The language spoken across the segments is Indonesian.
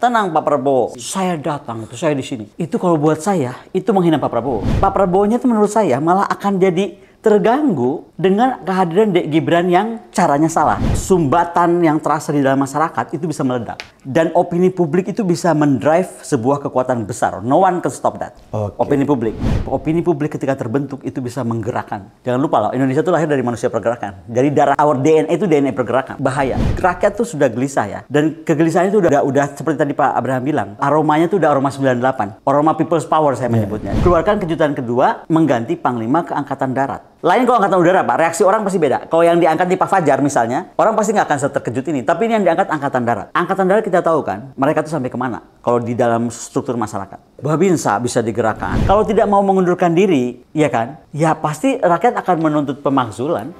Tenang Pak Prabowo, saya datang tuh saya di sini. Itu kalau buat saya itu menghina Pak Prabowo. Pak Prabowo-nya itu menurut saya malah akan jadi terganggu dengan kehadiran Dek Gibran yang caranya salah. Sumbatan yang terasa di dalam masyarakat itu bisa meledak. Dan opini publik itu bisa mendrive sebuah kekuatan besar. No one can stop that. Okay. Opini publik. Opini publik ketika terbentuk itu bisa menggerakkan. Jangan lupa loh, Indonesia itu lahir dari manusia pergerakan. Jadi darah our DNA itu DNA pergerakan. Bahaya. Rakyat tuh sudah gelisah ya. Dan kegelisahannya itu udah, udah seperti tadi Pak Abraham bilang. Aromanya itu udah aroma 98. Aroma people's power saya menyebutnya. Yeah. Keluarkan kejutan kedua, mengganti Panglima ke Angkatan Darat lain kalau angkatan udara, Pak, reaksi orang pasti beda. Kalau yang diangkat di Pak Fajar misalnya, orang pasti nggak akan terkejut ini. Tapi ini yang diangkat angkatan darat. Angkatan darat kita tahu kan, mereka tuh sampai kemana? Kalau di dalam struktur masyarakat. Babinsa bisa digerakkan. Kalau tidak mau mengundurkan diri, ya kan? Ya pasti rakyat akan menuntut pemakzulan.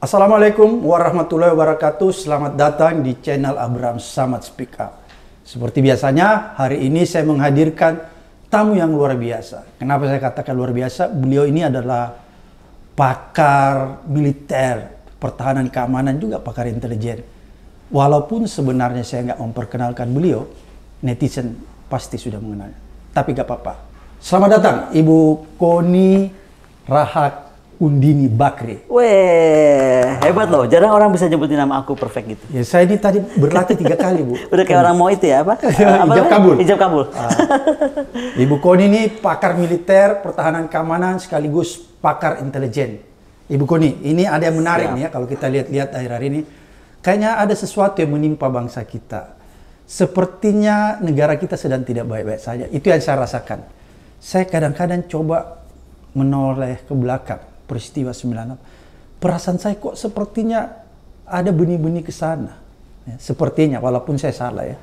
Assalamualaikum warahmatullahi wabarakatuh. Selamat datang di channel Abraham Samad Speak Up. Seperti biasanya, hari ini saya menghadirkan tamu yang luar biasa. Kenapa saya katakan luar biasa? Beliau ini adalah pakar militer, pertahanan keamanan juga pakar intelijen. Walaupun sebenarnya saya nggak memperkenalkan beliau, netizen pasti sudah mengenalnya. Tapi nggak apa-apa. Selamat datang Ibu Koni Rahak Undini Bakri. Weh, hebat loh. Jarang orang bisa nyebutin nama aku perfect gitu. Ya, saya ini tadi berlatih tiga kali, Bu. Udah kayak orang mau itu ya, apa? apa Ijab kabul. Ijab kabul. Ah. Ibu Koni ini pakar militer, pertahanan keamanan, sekaligus pakar intelijen. Ibu Koni, ini ada yang menarik Siap. nih ya kalau kita lihat-lihat akhir-akhir ini. Kayaknya ada sesuatu yang menimpa bangsa kita. Sepertinya negara kita sedang tidak baik-baik saja. Itu yang saya rasakan. Saya kadang-kadang coba menoleh ke belakang peristiwa 96 perasaan saya kok sepertinya ada benih-benih ke sana ya, sepertinya walaupun saya salah ya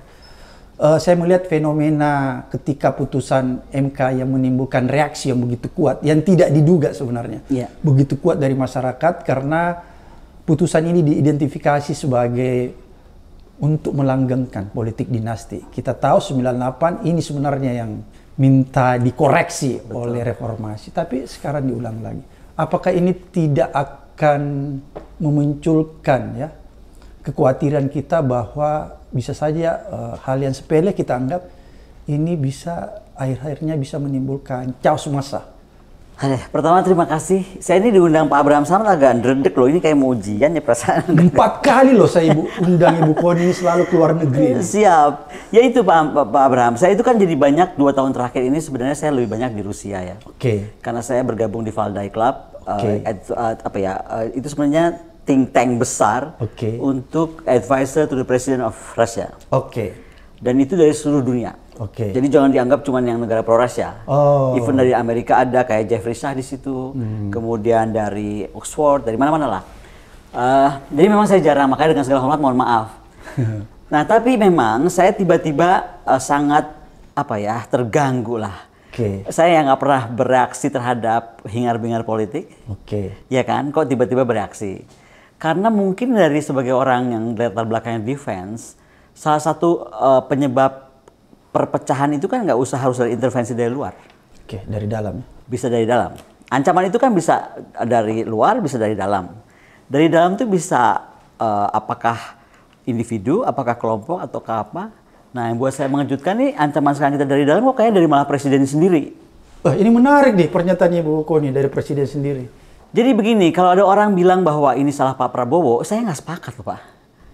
uh, saya melihat fenomena ketika putusan MK yang menimbulkan reaksi yang begitu kuat yang tidak diduga sebenarnya yeah. begitu kuat dari masyarakat karena putusan ini diidentifikasi sebagai untuk melanggengkan politik dinasti. Kita tahu 98 ini sebenarnya yang minta dikoreksi Betul. oleh reformasi, tapi sekarang diulang lagi apakah ini tidak akan memunculkan ya kekhawatiran kita bahwa bisa saja uh, hal yang sepele kita anggap ini bisa akhir-akhirnya bisa menimbulkan chaos masa. Aduh, pertama terima kasih. Saya ini diundang Pak Abraham Samad agak dredek loh. Ini kayak mau ujian ya perasaan. Empat kali loh saya ibu undang Ibu Koni selalu keluar negeri. Siap. Ya itu Pak, Pak Abraham. Saya itu kan jadi banyak dua tahun terakhir ini sebenarnya saya lebih banyak di Rusia ya. Oke. Okay. Karena saya bergabung di Valdai Club. Okay. Uh, uh, apa ya? Uh, itu sebenarnya think tank besar okay. untuk advisor to the President of Russia. Oke. Okay. Dan itu dari seluruh dunia. Oke. Okay. Jadi jangan dianggap cuma yang negara proras ya. Oh. Even dari Amerika ada kayak Jeffrey Shah di situ, hmm. kemudian dari Oxford, dari mana-mana lah. Uh, jadi memang saya jarang, makanya dengan segala hormat mohon maaf. nah tapi memang saya tiba-tiba uh, sangat apa ya terganggu lah. Okay. Saya yang nggak pernah bereaksi terhadap hingar-bingar politik. Oke. Okay. Ya kan, kok tiba-tiba bereaksi? Karena mungkin dari sebagai orang yang latar belakangnya defense, salah satu uh, penyebab perpecahan itu kan nggak usah harus dari intervensi dari luar. Oke, dari dalam. Ya. Bisa dari dalam. Ancaman itu kan bisa dari luar, bisa dari dalam. Dari dalam tuh bisa uh, apakah individu, apakah kelompok, atau ke apa. Nah, yang buat saya mengejutkan nih ancaman sekarang kita dari dalam kok kayaknya dari malah presiden sendiri. Wah, ini menarik nih pernyataannya Bu Koko dari presiden sendiri. Jadi begini, kalau ada orang bilang bahwa ini salah Pak Prabowo, saya nggak sepakat loh Pak.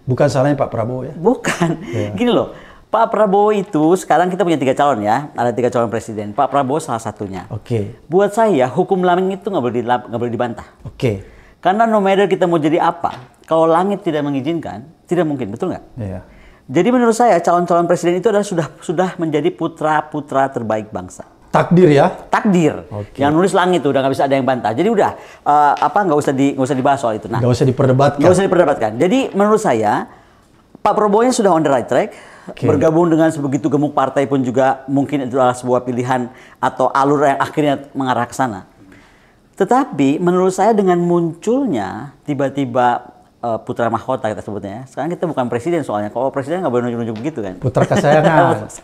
Bukan salahnya Pak Prabowo ya? Bukan. Ya. Gini loh, Pak Prabowo itu sekarang kita punya tiga calon ya, ada tiga calon presiden. Pak Prabowo salah satunya. Oke. Okay. Buat saya hukum laming itu nggak boleh nggak boleh dibantah. Oke. Okay. Karena no matter kita mau jadi apa, kalau langit tidak mengizinkan, tidak mungkin, betul nggak? Iya. Jadi menurut saya calon-calon presiden itu adalah sudah sudah menjadi putra-putra terbaik bangsa. Takdir ya? Takdir. Okay. Yang nulis langit tuh udah nggak bisa ada yang bantah. Jadi udah uh, apa nggak usah di nggak usah dibahas soal itu. Nah, nggak usah diperdebatkan. Nggak usah diperdebatkan. Jadi menurut saya Pak Prabowo yang sudah on the right track. Okay. Bergabung dengan sebegitu gemuk partai pun juga mungkin itu adalah sebuah pilihan atau alur yang akhirnya mengarah ke sana. Tetapi menurut saya dengan munculnya tiba-tiba eh, putra mahkota kita sebutnya. Ya, sekarang kita bukan presiden soalnya. Kalau presiden nggak boleh nunjuk-nunjuk begitu kan. Putra kesayangan.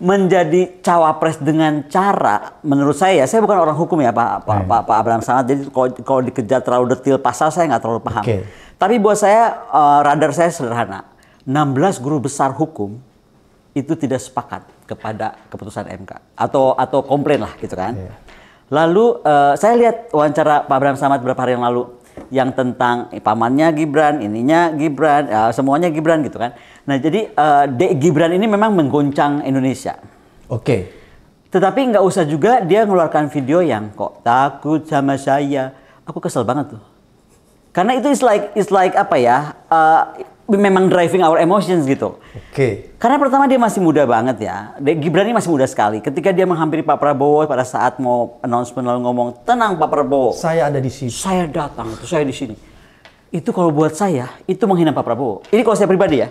menjadi cawapres dengan cara menurut saya ya saya bukan orang hukum ya Pak Pak hmm. Pak, Pak Abraham Samad jadi kalau, kalau dikejar terlalu detail pasal saya nggak terlalu paham. Okay. Tapi buat saya uh, radar saya sederhana. 16 guru besar hukum itu tidak sepakat kepada keputusan MK atau atau komplain lah gitu kan. Yeah. Lalu uh, saya lihat wawancara Pak Abraham Samad beberapa hari yang lalu yang tentang eh, pamannya Gibran, ininya Gibran, eh, semuanya Gibran gitu kan. Nah jadi eh, Dek Gibran ini memang mengguncang Indonesia. Oke. Okay. Tetapi nggak usah juga dia mengeluarkan video yang kok takut sama saya. Aku kesel banget tuh. Karena itu is like is like apa ya? Uh, memang driving our emotions gitu. Oke. Okay. Karena pertama dia masih muda banget ya. Gibran ini masih muda sekali. Ketika dia menghampiri Pak Prabowo pada saat mau announcement lalu ngomong, "Tenang Pak Prabowo, saya ada di sini." Saya datang, itu saya di sini. Itu kalau buat saya, itu menghina Pak Prabowo. Ini kalau saya pribadi ya.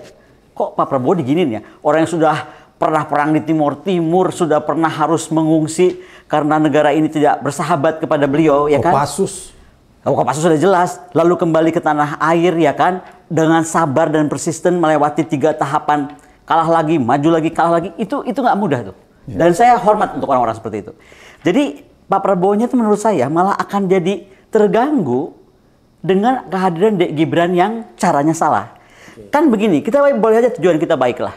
Kok Pak Prabowo diginin ya? Orang yang sudah pernah perang di Timur Timur, sudah pernah harus mengungsi karena negara ini tidak bersahabat kepada beliau, ya kan? Pasus. Kopassus Pasus sudah jelas, lalu kembali ke tanah air ya kan, dengan sabar dan persisten melewati tiga tahapan kalah lagi, maju lagi, kalah lagi itu itu nggak mudah tuh. ya. Dan saya hormat untuk orang-orang seperti itu. Jadi Pak Prabowo-nya itu menurut saya malah akan jadi terganggu dengan kehadiran Dek Gibran yang caranya salah. Okay. Kan begini, kita boleh aja tujuan kita baiklah.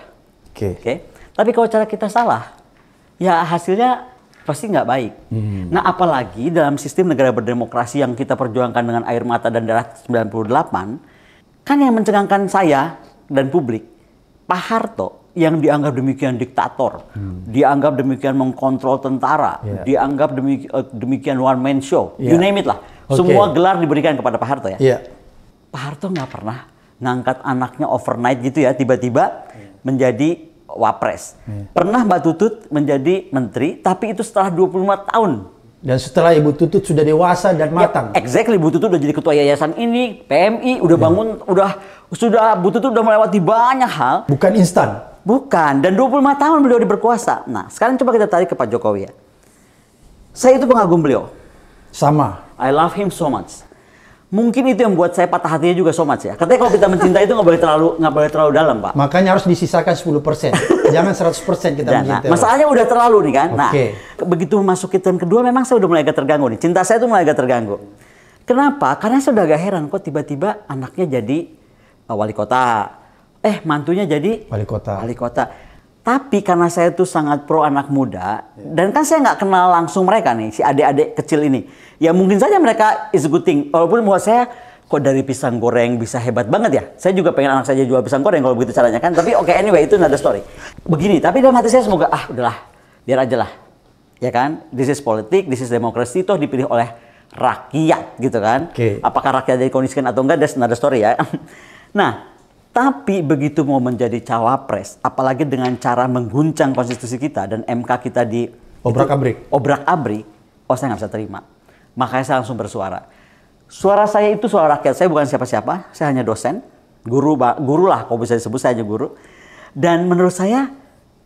Oke. Okay. Okay? Tapi kalau cara kita salah, ya hasilnya pasti nggak baik. Hmm. Nah, apalagi dalam sistem negara berdemokrasi yang kita perjuangkan dengan air mata dan darah 98, Kan yang mencengangkan saya dan publik, Pak Harto yang dianggap demikian diktator, hmm. dianggap demikian mengkontrol tentara, yeah. dianggap eh, demikian one man show, yeah. you name it lah. Okay. Semua gelar diberikan kepada Pak Harto ya. Yeah. Pak Harto nggak pernah ngangkat anaknya overnight gitu ya, tiba-tiba menjadi wapres. Yeah. Pernah Mbak Tutut menjadi menteri, tapi itu setelah 25 tahun dan setelah Ibu Tutut sudah dewasa dan ya, matang. Ya, exactly, Ibu Tutut udah jadi ketua yayasan ini, PMI, udah ya. bangun, udah sudah ibu Tutut udah melewati banyak hal. Bukan instan. Bukan, dan 25 tahun beliau berkuasa. Nah, sekarang coba kita tarik ke Pak Jokowi ya. Saya itu pengagum beliau. Sama. I love him so much. Mungkin itu yang buat saya patah hatinya juga somat ya. Katanya kalau kita mencintai itu nggak boleh terlalu nggak boleh terlalu dalam, Pak. Makanya harus disisakan 10%. Jangan 100% kita Dan, mencintai. Nah, masalahnya udah terlalu nih kan. Okay. Nah, begitu masuk ke tahun kedua memang saya udah mulai agak terganggu nih. Cinta saya tuh mulai agak terganggu. Kenapa? Karena saya udah agak heran kok tiba-tiba anaknya jadi eh, wali kota. Eh, mantunya jadi wali kota. Wali kota tapi karena saya tuh sangat pro anak muda, yeah. dan kan saya nggak kenal langsung mereka nih, si adik-adik kecil ini. Ya mungkin saja mereka is good thing. Walaupun buat saya, kok dari pisang goreng bisa hebat banget ya? Saya juga pengen anak saya jual pisang goreng kalau begitu caranya kan. Tapi oke okay, anyway, itu another story. Begini, tapi dalam hati saya semoga, ah udahlah, biar aja lah. Ya kan? This is politik, this is demokrasi, toh dipilih oleh rakyat gitu kan. Okay. Apakah rakyat dikondisikan atau enggak, that's another story ya. nah, tapi begitu mau menjadi cawapres, apalagi dengan cara mengguncang konstitusi kita dan MK kita di obrak abrik, obrak abrik, oh saya nggak bisa terima. Makanya saya langsung bersuara. Suara saya itu suara rakyat. Saya bukan siapa-siapa. Saya hanya dosen, guru, guru lah kok bisa disebut saya hanya guru. Dan menurut saya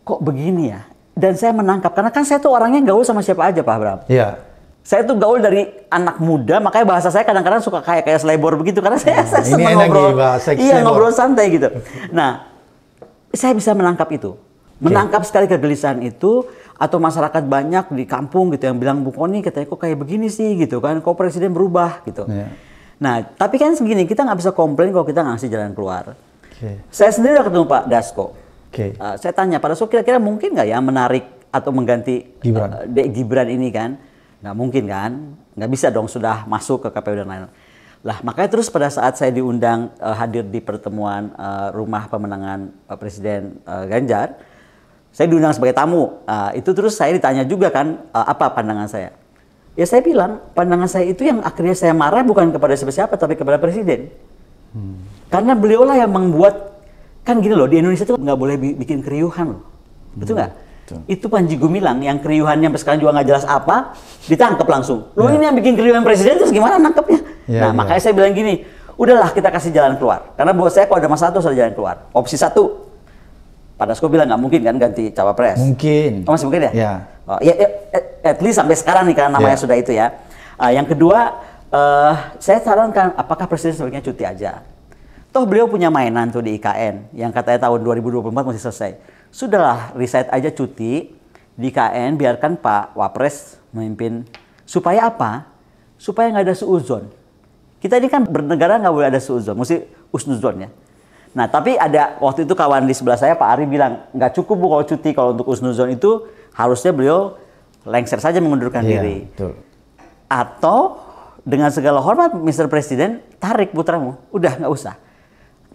kok begini ya. Dan saya menangkap karena kan saya tuh orangnya gaul sama siapa aja Pak Abraham. Iya saya tuh gaul dari anak muda, makanya bahasa saya kadang-kadang suka kayak kayak selebor begitu karena saya, nah, saya senang ngobrol. bahasa iya, ngobrol santai gitu. Nah, saya bisa menangkap itu. Menangkap sekali kegelisahan itu atau masyarakat banyak di kampung gitu yang bilang Bu Koni katanya kok kayak begini sih gitu kan, kok presiden berubah gitu. Yeah. Nah, tapi kan segini kita nggak bisa komplain kalau kita ngasih jalan keluar. Okay. Saya sendiri udah ketemu Pak Dasko. Okay. Uh, eh, saya tanya pada Dasko kira-kira mungkin nggak ya menarik atau mengganti Gibran, uh, Gibran ini kan? Nggak mungkin kan? Nggak bisa dong sudah masuk ke KPU dan lain-lain. Lah makanya terus pada saat saya diundang uh, hadir di pertemuan uh, rumah pemenangan uh, Presiden uh, Ganjar, saya diundang sebagai tamu. Uh, itu terus saya ditanya juga kan uh, apa pandangan saya. Ya saya bilang pandangan saya itu yang akhirnya saya marah bukan kepada siapa-siapa tapi kepada Presiden. Hmm. Karena beliaulah yang membuat kan gini loh di Indonesia tuh nggak boleh bikin keriuhan loh, hmm. betul nggak? Betul. Itu Panji Gumilang yang keriuhannya sampai sekarang juga nggak jelas apa, ditangkap langsung. Lu yeah. ini yang bikin keriuhan presiden terus gimana nangkepnya? Yeah, nah, yeah. makanya saya bilang gini, udahlah kita kasih jalan keluar. Karena buat saya kalau ada masalah tuh ada jalan keluar. Opsi satu, pada Dasko bilang nggak mungkin kan ganti cawapres. Mungkin. Oh, masih mungkin ya? Yeah. Oh, ya, at least sampai sekarang nih karena namanya yeah. sudah itu ya. Uh, yang kedua, uh, saya sarankan apakah presiden sebaiknya cuti aja. Toh beliau punya mainan tuh di IKN yang katanya tahun 2024 masih selesai Sudahlah, riset aja cuti di KN, biarkan Pak Wapres memimpin. Supaya apa? Supaya nggak ada suuzon Kita ini kan bernegara nggak boleh ada suuzon mesti usnuzon ya. Nah, tapi ada waktu itu kawan di sebelah saya Pak Ari bilang, nggak cukup bu kalau cuti kalau untuk usnuzon itu harusnya beliau lengser saja mengundurkan yeah, diri. Betul. Atau dengan segala hormat Mr. Presiden, tarik putramu. Udah nggak usah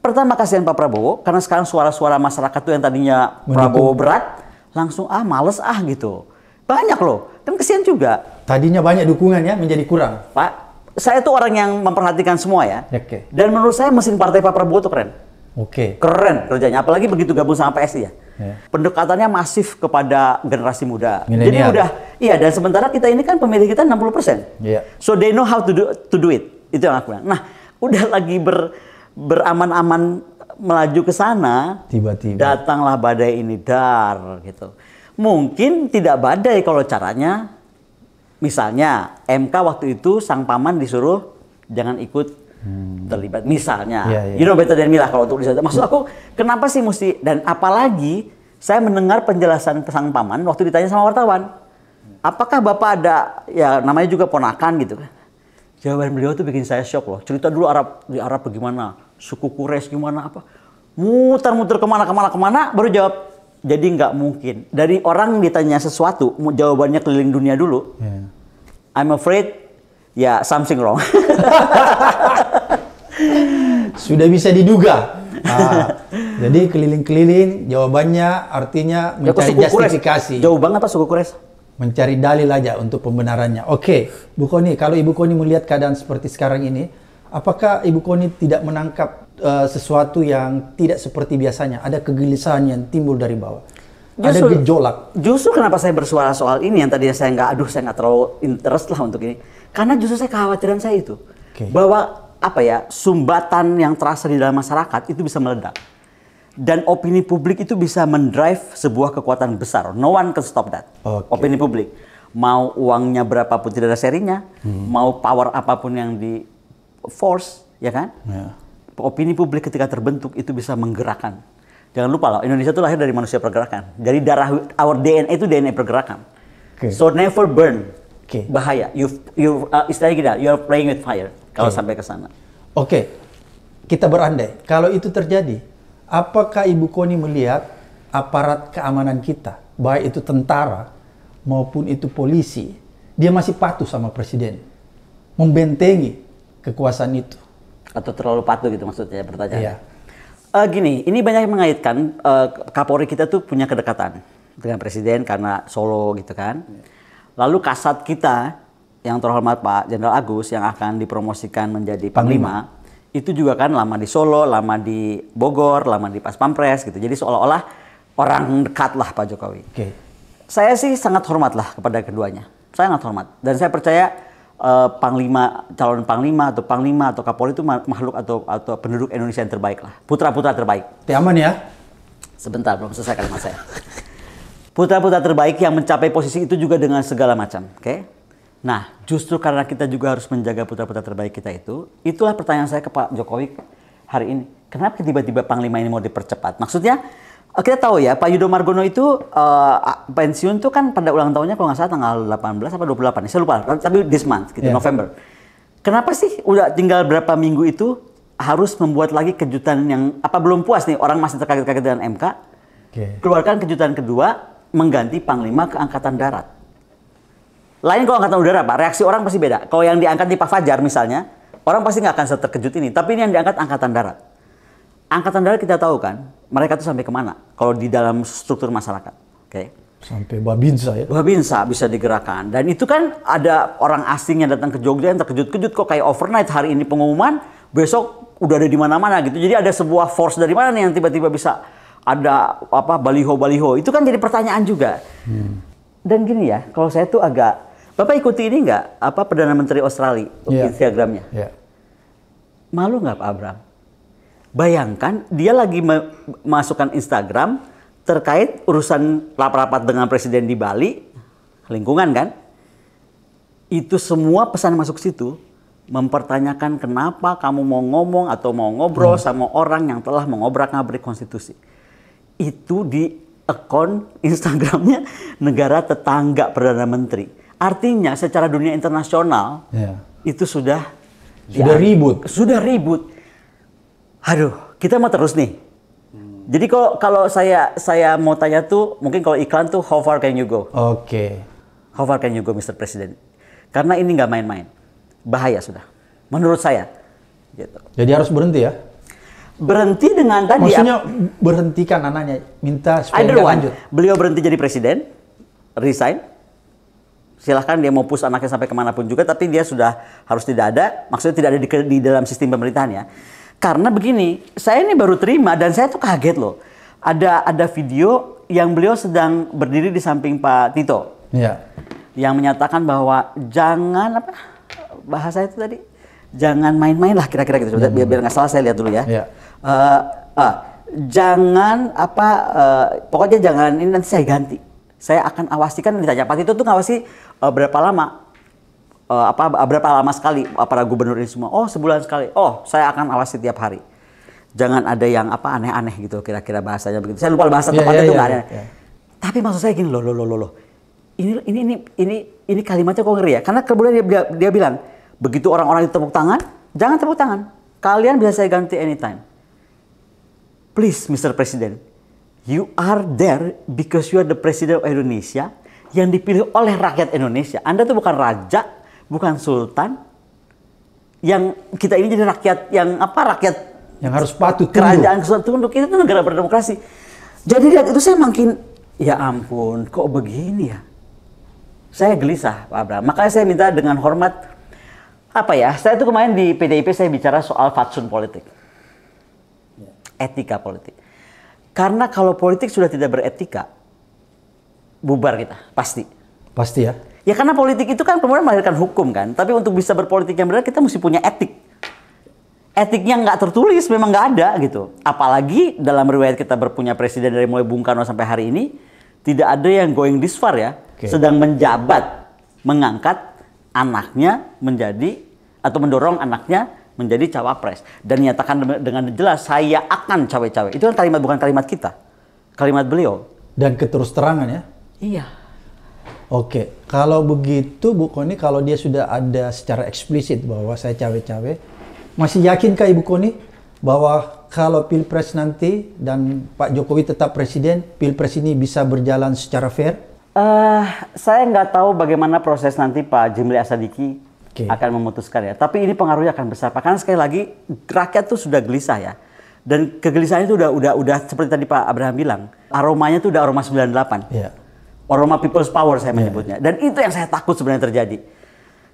Pertama kasihan Pak Prabowo karena sekarang suara-suara masyarakat tuh yang tadinya Prabowo berat langsung ah males ah gitu. Banyak loh, kan kasihan juga. Tadinya banyak dukungan ya menjadi kurang. Pak, saya tuh orang yang memperhatikan semua ya. Okay. Dan menurut saya mesin partai Pak Prabowo tuh keren. Oke. Okay. Keren kerjanya, apalagi begitu gabung sama PSI ya. Yeah. Pendekatannya masif kepada generasi muda. Millennial. Jadi udah, iya dan sementara kita ini kan pemilih kita 60 persen. Yeah. So they know how to do, to do it. Itu yang aku bilang. Nah, udah lagi ber beraman-aman melaju ke sana, tiba-tiba datanglah badai ini dar gitu. Mungkin tidak badai kalau caranya misalnya MK waktu itu sang paman disuruh jangan ikut hmm. terlibat misalnya. Yeah, yeah. You know better than me lah kalau untuk disana. Maksud aku kenapa sih mesti dan apalagi saya mendengar penjelasan sang paman waktu ditanya sama wartawan. Apakah Bapak ada ya namanya juga ponakan gitu kan. Jawaban beliau tuh bikin saya shock loh. Cerita dulu Arab di Arab bagaimana suku Kures gimana apa muter-muter kemana kemana kemana baru jawab jadi nggak mungkin dari orang ditanya sesuatu jawabannya keliling dunia dulu yeah. I'm afraid ya yeah, something wrong sudah bisa diduga nah, jadi keliling-keliling jawabannya artinya ya, mencari ya, justifikasi jauh banget pak suku Kures mencari dalil aja untuk pembenarannya oke okay. Bu Koni kalau Ibu Koni melihat keadaan seperti sekarang ini Apakah Ibu Koni tidak menangkap uh, sesuatu yang tidak seperti biasanya? Ada kegelisahan yang timbul dari bawah? Justru, ada gejolak? Justru kenapa saya bersuara soal ini yang tadinya saya nggak, aduh saya nggak terlalu interest lah untuk ini. Karena justru saya kekhawatiran saya itu. Okay. Bahwa apa ya, sumbatan yang terasa di dalam masyarakat itu bisa meledak. Dan opini publik itu bisa mendrive sebuah kekuatan besar. No one can stop that. Okay. Opini publik. Mau uangnya berapapun tidak ada serinya, hmm. mau power apapun yang di force, ya kan? Yeah. Opini publik ketika terbentuk itu bisa menggerakkan. Jangan lupa loh, Indonesia itu lahir dari manusia pergerakan. Dari darah our DNA itu DNA pergerakan. Okay. So never burn. Okay. Bahaya. You you uh, istilahnya gini, you are playing with fire kalau okay. sampai ke sana. Oke. Okay. Kita berandai, kalau itu terjadi, apakah Ibu Koni melihat aparat keamanan kita, baik itu tentara maupun itu polisi, dia masih patuh sama presiden, membentengi kekuasaan itu. Atau terlalu patuh gitu maksudnya pertanyaan. Iya. Uh, gini, ini banyak mengaitkan uh, Kapolri kita tuh punya kedekatan dengan presiden karena Solo gitu kan. Iya. Lalu kasat kita yang terhormat Pak Jenderal Agus yang akan dipromosikan menjadi panglima, panglima itu juga kan lama di Solo, lama di Bogor, lama di Pas Pampres gitu. Jadi seolah-olah orang dekat lah Pak Jokowi. Okay. Saya sih sangat hormat lah kepada keduanya. Saya sangat hormat dan saya percaya Eh, panglima calon panglima atau panglima atau kapolri itu makhluk atau atau penduduk Indonesia yang terbaik lah putra putra terbaik Tiaman ya sebentar belum selesai kalimat saya putra putra terbaik yang mencapai posisi itu juga dengan segala macam oke okay? nah justru karena kita juga harus menjaga putra putra terbaik kita itu itulah pertanyaan saya ke Pak Jokowi hari ini kenapa tiba-tiba panglima ini mau dipercepat maksudnya Eh, kita tahu ya Pak Yudo Margono itu uh, pensiun tuh kan pada ulang tahunnya kalau nggak salah tanggal 18 apa 28 ya? saya lupa tapi this month gitu yeah. November. Kenapa sih udah tinggal berapa minggu itu harus membuat lagi kejutan yang apa belum puas nih orang masih terkaget-kaget dengan MK? Okay. Keluarkan kejutan kedua mengganti panglima ke angkatan darat. Lain kalau angkatan udara Pak, reaksi orang pasti beda. Kalau yang diangkat di Pak Fajar misalnya, orang pasti nggak akan terkejut ini. Tapi ini yang diangkat angkatan darat angkatan darat kita tahu kan, mereka tuh sampai kemana? Kalau di dalam struktur masyarakat, oke? Okay? Sampai babinsa ya? Babinsa bisa digerakkan. Dan itu kan ada orang asing yang datang ke Jogja yang terkejut-kejut kok kayak overnight hari ini pengumuman, besok udah ada di mana-mana gitu. Jadi ada sebuah force dari mana nih yang tiba-tiba bisa ada apa baliho-baliho. Itu kan jadi pertanyaan juga. Hmm. Dan gini ya, kalau saya tuh agak Bapak ikuti ini nggak apa Perdana Menteri Australia yeah. Instagramnya? Yeah. Malu nggak Pak Abraham? Bayangkan dia lagi memasukkan Instagram terkait urusan rapat-rapat dengan presiden di Bali, lingkungan kan? Itu semua pesan masuk situ mempertanyakan kenapa kamu mau ngomong atau mau ngobrol hmm. sama orang yang telah mengobrak-ngabrik konstitusi. Itu di akun Instagramnya negara tetangga Perdana Menteri. Artinya secara dunia internasional yeah. itu sudah sudah ya, ribut. Sudah ribut. Aduh, kita mau terus nih. Hmm. Jadi kalau kalau saya saya mau tanya tuh mungkin kalau iklan tuh how far can you go? Oke. Okay. How far can you go, Mr. President? Karena ini nggak main-main, bahaya sudah. Menurut saya. Gitu. Jadi harus berhenti ya? Berhenti dengan tadi. Maksudnya berhentikan anaknya, minta supaya lanjut. Beliau berhenti jadi presiden, resign. Silahkan dia mau push anaknya sampai kemanapun juga, tapi dia sudah harus tidak ada. Maksudnya tidak ada di, di dalam sistem pemerintahan ya. Karena begini, saya ini baru terima dan saya tuh kaget loh. Ada ada video yang beliau sedang berdiri di samping Pak Tito. Iya. Yang menyatakan bahwa jangan apa bahasa itu tadi jangan main-main lah kira-kira gitu. Coba, iya, Biar biar nggak salah saya lihat dulu ya. Iya. Uh, uh, jangan apa uh, pokoknya jangan ini nanti saya ganti. Saya akan awasi kan ditanya Pak Tito tuh ngawasi uh, berapa lama? uh, apa berapa lama sekali eh, para gubernur ini semua oh sebulan sekali oh saya akan awasi setiap hari jangan ada yang apa aneh-aneh gitu kira-kira bahasanya begitu saya lupa bahasa yeah, tepatnya yeah, itu iya, nggak yeah, ada yeah. tapi maksud saya gini loh loh loh loh ini ini ini ini ini kalimatnya kok ngeri ya karena kemudian dia, dia bilang begitu orang-orang itu tepuk tangan jangan tepuk tangan kalian bisa saya ganti anytime please Mr. Presiden, you are there because you are the president of Indonesia yang dipilih oleh rakyat Indonesia. Anda tuh bukan raja bukan sultan yang kita ini jadi rakyat yang apa rakyat yang harus patuh kerajaan kesultanan tunduk itu negara berdemokrasi jadi lihat itu saya makin ya ampun kok begini ya saya gelisah Pak Abraham makanya saya minta dengan hormat apa ya saya itu kemarin di PDIP saya bicara soal fatsun politik etika politik karena kalau politik sudah tidak beretika bubar kita pasti pasti ya Ya karena politik itu kan kemudian melahirkan hukum kan. Tapi untuk bisa berpolitik yang benar kita mesti punya etik. Etiknya nggak tertulis, memang nggak ada gitu. Apalagi dalam riwayat kita berpunya presiden dari mulai Bung Karno sampai hari ini, tidak ada yang going this far ya. Okay. Sedang menjabat, mengangkat anaknya menjadi atau mendorong anaknya menjadi cawapres dan nyatakan dengan jelas saya akan cawe-cawe. Itu kan kalimat bukan kalimat kita, kalimat beliau. Dan keterus terangan ya? Iya. Oke, kalau begitu Bu Koni, kalau dia sudah ada secara eksplisit bahwa saya cawe-cawe, masih yakinkah Ibu Koni bahwa kalau pilpres nanti dan Pak Jokowi tetap presiden, pilpres ini bisa berjalan secara fair? Uh, saya nggak tahu bagaimana proses nanti Pak Jimli Asadiki okay. akan memutuskan ya. Tapi ini pengaruhnya akan besar. Karena sekali lagi rakyat tuh sudah gelisah ya. Dan kegelisahannya itu udah udah udah seperti tadi Pak Abraham bilang, aromanya tuh udah aroma 98. Yeah Roma people's power saya iya. menyebutnya. Dan itu yang saya takut sebenarnya terjadi.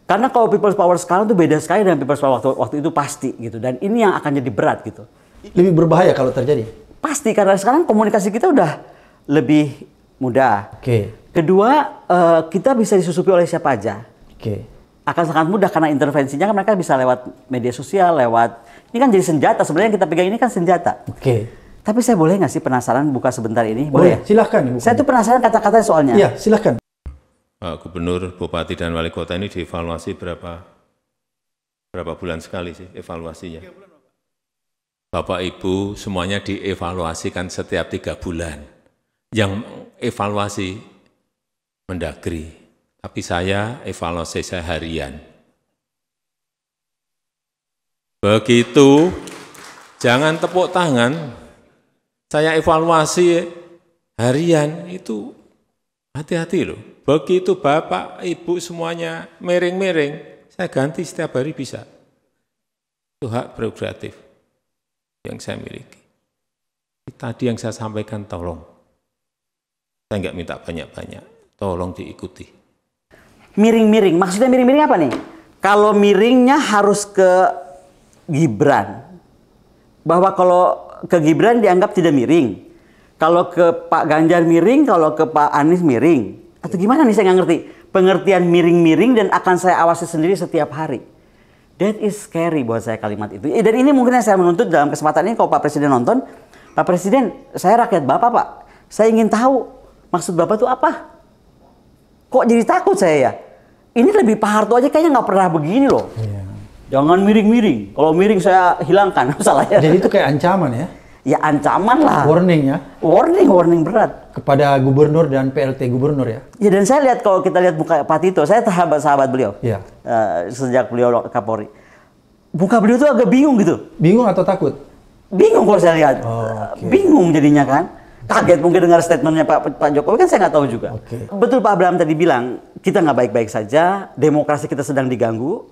Karena kalau people's power sekarang itu beda sekali dengan people's power waktu, waktu itu pasti gitu. Dan ini yang akan jadi berat gitu. Lebih berbahaya kalau terjadi? Pasti karena sekarang komunikasi kita udah lebih mudah. Oke. Okay. Kedua, uh, kita bisa disusupi oleh siapa aja. Oke. Okay. Akan sangat mudah karena intervensinya kan mereka bisa lewat media sosial, lewat ini kan jadi senjata. Sebenarnya yang kita pegang ini kan senjata. Oke. Okay tapi saya boleh nggak sih penasaran buka sebentar ini? Boleh, boleh. Ya? silahkan. Bukan. Saya tuh penasaran kata-katanya soalnya. Iya, silahkan. Pak eh, Gubernur, Bupati, dan Wali Kota ini dievaluasi berapa berapa bulan sekali sih evaluasinya? Bapak Ibu semuanya dievaluasikan setiap tiga bulan. Yang evaluasi mendagri, tapi saya evaluasi saya harian. Begitu, jangan tepuk tangan, saya evaluasi harian itu hati-hati loh. Begitu bapak, ibu semuanya miring-miring, saya ganti setiap hari bisa. Itu hak prerogatif yang saya miliki. Tadi yang saya sampaikan tolong. Saya nggak minta banyak-banyak, tolong diikuti. Miring-miring, maksudnya miring-miring apa nih? Kalau miringnya harus ke Gibran. Bahwa kalau ke Gibran dianggap tidak miring. Kalau ke Pak Ganjar miring, kalau ke Pak Anies miring. Atau gimana nih saya nggak ngerti. Pengertian miring-miring dan akan saya awasi sendiri setiap hari. That is scary buat saya kalimat itu. Eh, dan ini mungkin yang saya menuntut dalam kesempatan ini kalau Pak Presiden nonton. Pak Presiden, saya rakyat Bapak Pak. Saya ingin tahu maksud Bapak itu apa. Kok jadi takut saya ya? Ini lebih Pak Harto aja kayaknya nggak pernah begini loh. Yeah Jangan miring-miring. Kalau miring saya hilangkan masalahnya. Jadi itu kayak ancaman ya? Ya ancaman lah. Warning ya? Warning, warning berat. Kepada gubernur dan PLT gubernur ya? Ya dan saya lihat kalau kita lihat buka Pak Tito, saya sahabat-sahabat beliau. Iya. Uh, sejak beliau Kapolri. Buka beliau tuh agak bingung gitu. Bingung atau takut? Bingung kalau saya lihat. Oh, okay. Bingung jadinya kan. Kaget mungkin dengar statementnya Pak, Pak Jokowi kan saya nggak tahu juga. Okay. Betul Pak Abraham tadi bilang, kita nggak baik-baik saja, demokrasi kita sedang diganggu,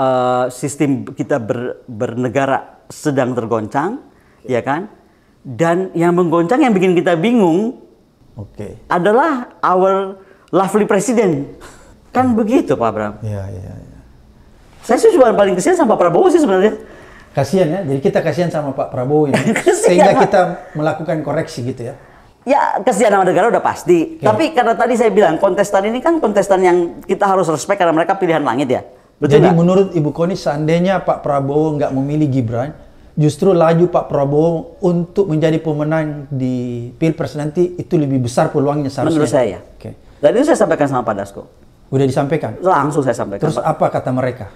Eh, sistem kita ber, bernegara sedang tergoncang, okay. ya kan? Dan yang menggoncang yang bikin kita bingung okay. adalah our lovely president. Kan hmm. begitu Pak Bram. Iya, iya, iya. Saya sih cuma paling kesian sama Pak Prabowo sih sebenarnya. Kasihan ya, jadi kita kasihan sama Pak Prabowo ini. Sehingga kita melakukan koreksi gitu ya. Ya, kesian sama negara udah pasti. Okay. Tapi karena tadi saya bilang, kontestan ini kan kontestan yang kita harus respect karena mereka pilihan langit ya. Betul Jadi gak? menurut Ibu Koni seandainya Pak Prabowo nggak memilih Gibran, justru laju Pak Prabowo untuk menjadi pemenang di Pilpres nanti itu lebih besar peluangnya seharusnya. Menurut saya. Ya. Oke. Okay. Dan itu saya sampaikan sama Pak Dasko. Udah disampaikan? Langsung saya sampaikan. Terus apa kata mereka?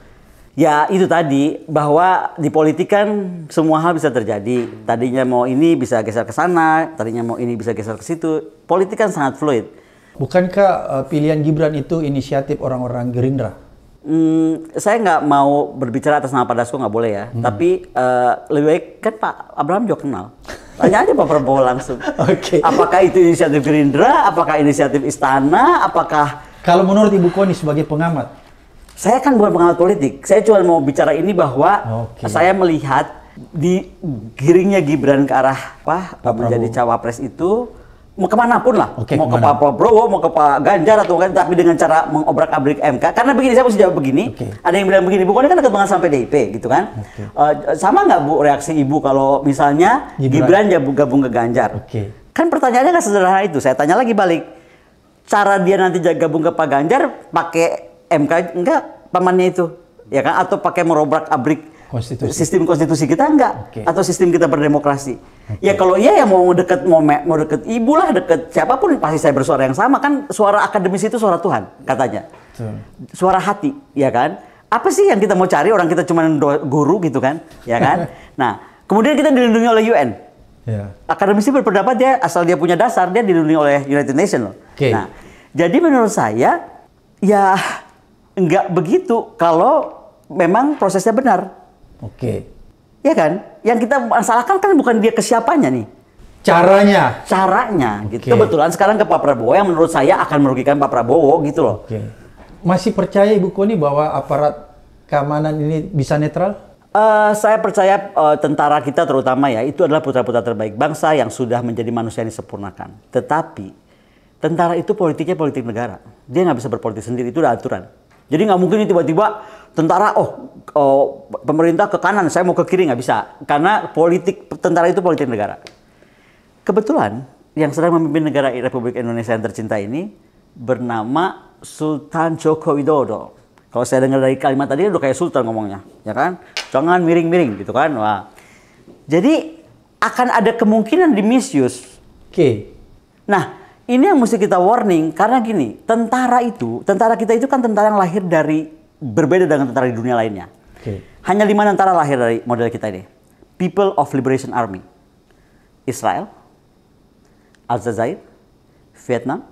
Ya itu tadi bahwa di politik kan semua hal bisa terjadi. Tadinya mau ini bisa geser ke sana, tadinya mau ini bisa geser ke situ. Politik kan sangat fluid. Bukankah uh, pilihan Gibran itu inisiatif orang-orang Gerindra? Hmm, saya nggak mau berbicara atas nama Pak Dasko nggak boleh ya. Hmm. Tapi uh, lebih baik kan Pak Abraham juga kenal. Tanya aja Pak Prabowo langsung. Oke. Okay. Apakah itu inisiatif Gerindra? Apakah inisiatif Istana? Apakah kalau menurut Ibu Koni sebagai pengamat? Saya kan bukan pengamat politik. Saya cuma mau bicara ini bahwa okay. saya melihat di giringnya Gibran ke arah apa Pak menjadi cawapres itu mau pun lah, okay, mau kemana? ke Pak Prabowo, mau ke Pak Ganjar atau kan, tapi dengan cara mengobrak-abrik MK. Karena begini, saya mesti jawab begini. Okay. Ada yang bilang begini, bukan? kan dekat banget sampai gitu kan? Okay. Uh, eh, sama nggak bu reaksi ibu kalau misalnya Gibran, Gibran gabung ke Ganjar? Okay. Kan pertanyaannya nggak sederhana itu. Saya tanya lagi balik, cara dia nanti gabung ke Pak Ganjar pakai MK enggak pamannya itu, ya kan? Atau pakai merobrak-abrik konstitusi. sistem konstitusi kita enggak okay. atau sistem kita berdemokrasi. Okay. Ya kalau iya ya mau deket mau me, mau deket ibu lah deket siapapun pasti saya bersuara yang sama kan suara akademis itu suara Tuhan katanya. Betul. Suara hati ya kan. Apa sih yang kita mau cari orang kita cuma guru gitu kan ya kan. nah kemudian kita dilindungi oleh UN. Yeah. Akademisi berpendapat dia asal dia punya dasar dia dilindungi oleh United Nations Okay. Nah jadi menurut saya ya enggak begitu kalau memang prosesnya benar Oke. Okay. Ya kan? Yang kita masalahkan kan bukan dia kesiapannya nih. Caranya. Caranya okay. gitu. Kebetulan sekarang ke Pak Prabowo yang menurut saya akan merugikan Pak Prabowo gitu loh. Okay. Masih percaya Ibu Koni bahwa aparat keamanan ini bisa netral? Uh, saya percaya uh, tentara kita terutama ya itu adalah putra-putra terbaik bangsa yang sudah menjadi manusia yang disempurnakan. Tetapi tentara itu politiknya politik negara. Dia nggak bisa berpolitik sendiri itu udah aturan. Jadi nggak mungkin tiba-tiba tentara oh, oh pemerintah ke kanan saya mau ke kiri nggak bisa karena politik tentara itu politik negara. Kebetulan yang sedang memimpin negara Republik Indonesia yang tercinta ini bernama Sultan Joko Widodo. Kalau saya dengar dari kalimat tadi udah kayak sultan ngomongnya, ya kan? Jangan miring-miring gitu kan. Wah. Jadi akan ada kemungkinan di misuse. Oke. Okay. Nah, ini yang mesti kita warning karena gini, tentara itu, tentara kita itu kan tentara yang lahir dari berbeda dengan tentara di dunia lainnya. Okay. Hanya lima tentara lahir dari model kita ini. People of Liberation Army, Israel, Aljazair, Vietnam,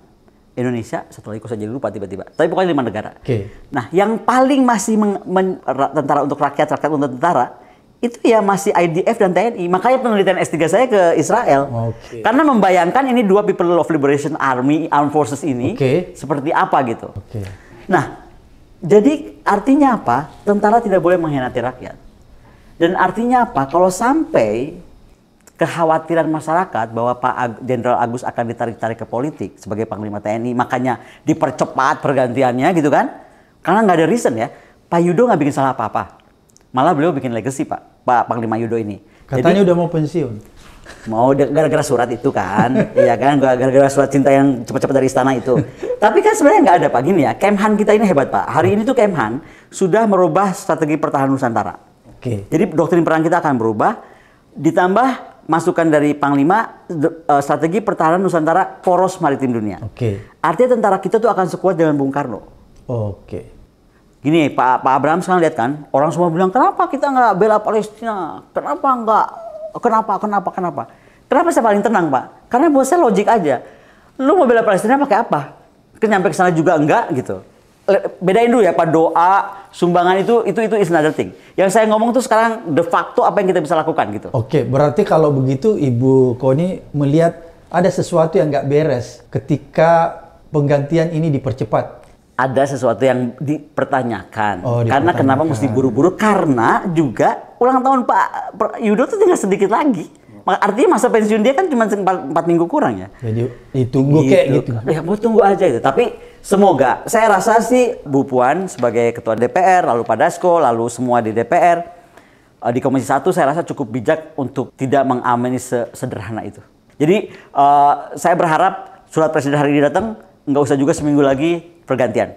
Indonesia, satu lagi aku jadi lupa tiba-tiba. Tapi pokoknya lima negara. Okay. Nah, yang paling masih men, men, tentara untuk rakyat, rakyat untuk tentara itu ya masih IDF dan TNI. Makanya penelitian S3 saya ke Israel. Okay. Karena membayangkan ini dua People of Liberation Army, Armed Forces ini okay. seperti apa gitu. Okay. Nah, jadi artinya apa? Tentara tidak boleh mengkhianati rakyat. Dan artinya apa? Kalau sampai kekhawatiran masyarakat bahwa Pak Jenderal Agus akan ditarik-tarik ke politik sebagai Panglima TNI, makanya dipercepat pergantiannya gitu kan? Karena nggak ada reason ya. Pak Yudo nggak bikin salah apa-apa Malah beliau bikin legacy Pak, Pak Panglima Yudo ini. Katanya Jadi, udah mau pensiun. Mau gara-gara surat itu kan, iya kan, gara-gara surat cinta yang cepat-cepat dari istana itu. Tapi kan sebenarnya nggak ada Pak, gini ya, Kemhan kita ini hebat Pak. Hari ini tuh Kemhan sudah merubah strategi pertahanan Nusantara. Oke. Okay. Jadi doktrin perang kita akan berubah, ditambah masukan dari Panglima eh, strategi pertahanan Nusantara poros maritim dunia. Oke. Okay. Artinya tentara kita tuh akan sekuat dengan Bung Karno. Oke. Okay. Gini, Pak Pak Abraham sekarang lihat kan, orang semua bilang kenapa kita nggak bela Palestina? Kenapa nggak? Kenapa? Kenapa? Kenapa? Kenapa saya paling tenang, Pak? Karena buat saya logik aja. Lu mau bela Palestina pakai apa? Kan nyampe ke sana juga enggak gitu. Bedain dulu ya, Pak, doa, sumbangan itu itu itu is another thing. Yang saya ngomong tuh sekarang de facto apa yang kita bisa lakukan gitu. Oke, berarti kalau begitu Ibu Koni melihat ada sesuatu yang nggak beres ketika penggantian ini dipercepat ada sesuatu yang dipertanyakan. Oh, Karena kenapa mesti buru-buru? Karena juga ulang tahun Pak Yudo itu tinggal sedikit lagi. Artinya masa pensiun dia kan cuma 4, minggu kurang ya. Jadi ditunggu gitu. kayak gitu. Ya mau tunggu aja gitu. Tapi semoga saya rasa sih Bu Puan sebagai ketua DPR, lalu Pak Dasko, lalu semua di DPR eh, di Komisi Satu, saya rasa cukup bijak untuk tidak mengamini sederhana itu. Jadi uh, saya berharap surat presiden hari ini datang nggak usah juga seminggu lagi pergantian.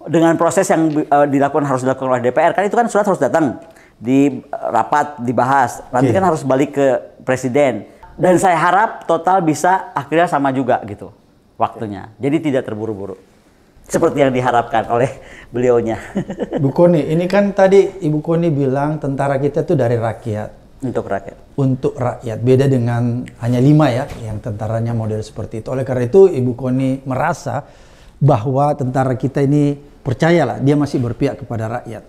Dengan proses yang uh, dilakukan harus dilakukan oleh DPR kan itu kan surat harus datang di eh, rapat dibahas. Nanti yeah. kan harus balik ke presiden. Dan saya harap total bisa akhirnya sama juga gitu waktunya. Jadi tidak terburu-buru. Seperti yang diharapkan oleh beliaunya. Bu Koni, ini kan tadi Ibu Koni bilang tentara kita itu dari rakyat. Untuk rakyat. Untuk rakyat. Beda dengan hanya lima ya yang tentaranya model seperti itu. Oleh karena itu Ibu Koni merasa bahwa tentara kita ini percayalah dia masih berpihak kepada rakyat.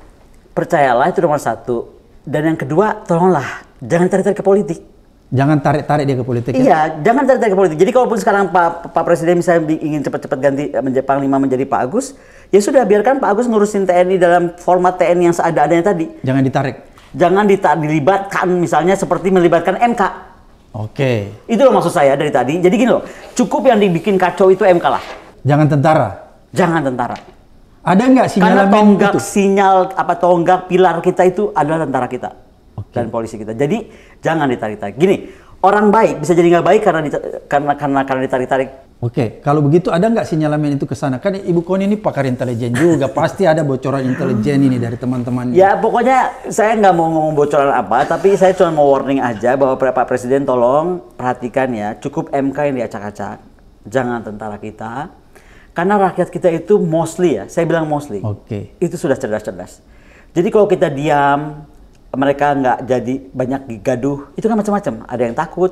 Percayalah itu nomor satu. Dan yang kedua, tolonglah jangan tarik-tarik ke politik. Jangan tarik-tarik dia ke politik. Ya? Iya, ya? jangan tarik-tarik ke politik. Jadi kalaupun sekarang Pak, Pak Presiden misalnya ingin cepat-cepat ganti eh, menjadi Panglima menjadi Pak Agus, ya sudah biarkan Pak Agus ngurusin TNI dalam format TNI yang seada-adanya tadi. Jangan ditarik. Jangan ditarik dilibatkan misalnya seperti melibatkan MK. Oke. Okay. Itu loh maksud saya dari tadi. Jadi gini loh, cukup yang dibikin kacau itu MK lah. Jangan tentara. Jangan tentara. Ada nggak sinyal Karena tonggak itu? sinyal apa tonggak pilar kita itu adalah tentara kita okay. dan polisi kita. Jadi jangan ditarik-tarik. Gini, orang baik bisa jadi nggak baik karena karena karena karena ditarik-tarik. Oke, okay. kalau begitu ada nggak sinyalemen itu ke sana? Kan Ibu Koni ini pakar intelijen juga, pasti ada bocoran intelijen ini dari teman-teman. Ya pokoknya saya nggak mau ngomong bocoran apa, tapi saya cuma mau warning aja bahwa Pak Presiden tolong perhatikan ya, cukup MK yang diacak-acak, jangan tentara kita, karena rakyat kita itu mostly ya, saya bilang mostly, okay. itu sudah cerdas-cerdas. Jadi kalau kita diam, mereka nggak jadi banyak gaduh, itu kan macam-macam. Ada yang takut,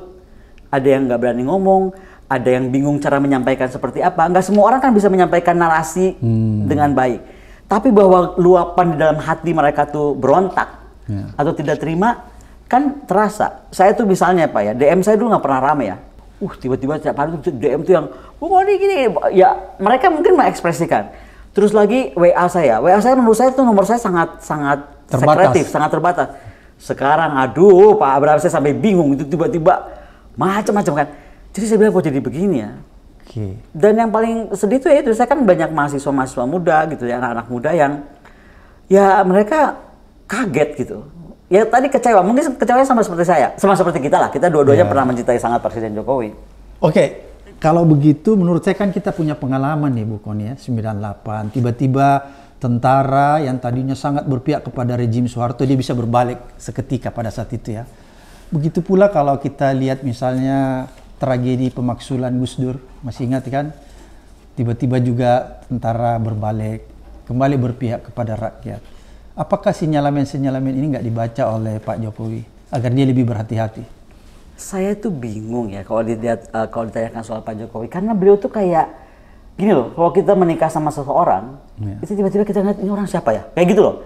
ada yang nggak berani ngomong, ada yang bingung cara menyampaikan seperti apa. Nggak semua orang kan bisa menyampaikan narasi hmm. dengan baik. Tapi bahwa luapan di dalam hati mereka tuh berontak yeah. atau tidak terima, kan terasa. Saya tuh misalnya Pak ya, DM saya dulu nggak pernah rame ya uh tiba-tiba setiap hari tuh DM tuh yang pokoknya oh, gini ya mereka mungkin mengekspresikan terus lagi WA saya WA saya menurut saya tuh nomor saya sangat sangat terbatas. sekretif sangat terbatas sekarang aduh Pak Abraham saya sampai bingung itu tiba-tiba macam-macam kan jadi saya bilang kok jadi begini ya okay. dan yang paling sedih tuh ya itu saya kan banyak mahasiswa mahasiswa muda gitu ya anak-anak muda yang ya mereka kaget gitu ya tadi kecewa, mungkin kecewanya sama seperti saya, sama seperti kita lah. Kita dua-duanya yeah. pernah mencintai sangat Presiden Jokowi. Oke, kalau begitu menurut saya kan kita punya pengalaman nih Bu Kony ya, 98. Tiba-tiba tentara yang tadinya sangat berpihak kepada rejim Soeharto dia bisa berbalik seketika pada saat itu ya. Begitu pula kalau kita lihat misalnya tragedi pemaksulan Gus Dur, masih ingat kan? Tiba-tiba juga tentara berbalik, kembali berpihak kepada rakyat Apakah sinyalamen-sinyalamen ini nggak dibaca oleh Pak Jokowi agar dia lebih berhati-hati? Saya tuh bingung ya kalau dilihat uh, kalau ditanyakan soal Pak Jokowi karena beliau tuh kayak gini loh, kalau kita menikah sama seseorang, ya. itu tiba-tiba kita ngeliat ini orang siapa ya? Kayak gitu loh.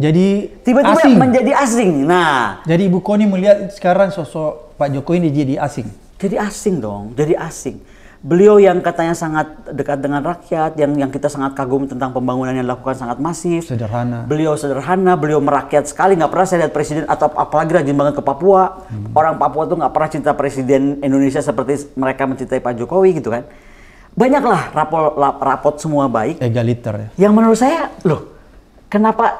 Jadi tiba-tiba menjadi asing. Nah, jadi Ibu Koni melihat sekarang sosok Pak Jokowi ini jadi asing. Jadi asing dong, jadi asing beliau yang katanya sangat dekat dengan rakyat, yang yang kita sangat kagum tentang pembangunan yang dilakukan sangat masif. Sederhana. Beliau sederhana, beliau merakyat sekali. Nggak pernah saya lihat presiden atau apalagi rajin banget ke Papua. Hmm. Orang Papua tuh nggak pernah cinta presiden Indonesia seperti mereka mencintai Pak Jokowi gitu kan. Banyaklah rapor, rapot semua baik. Egaliter ya. Yang menurut saya, loh, kenapa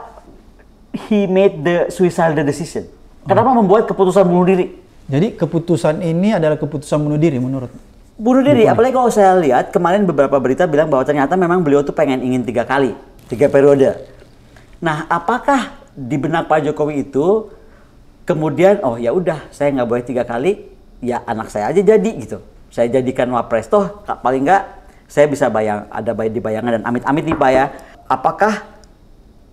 he made the suicidal decision? Kenapa oh. membuat keputusan bunuh diri? Jadi keputusan ini adalah keputusan bunuh diri menurut bunuh diri. Bukan. Apalagi kalau saya lihat kemarin beberapa berita bilang bahwa ternyata memang beliau tuh pengen ingin tiga kali, tiga periode. Nah, apakah di benak Pak Jokowi itu kemudian oh ya udah saya nggak boleh tiga kali, ya anak saya aja jadi gitu. Saya jadikan wapres toh paling nggak saya bisa bayang ada bayi di bayangan dan amit-amit nih Pak ya. Apakah